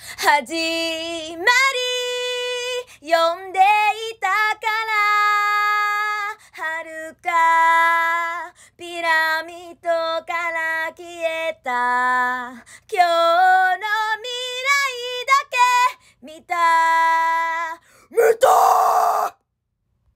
始まり呼んでいたから遥かピラミッドから消えた今日の未来だけ見た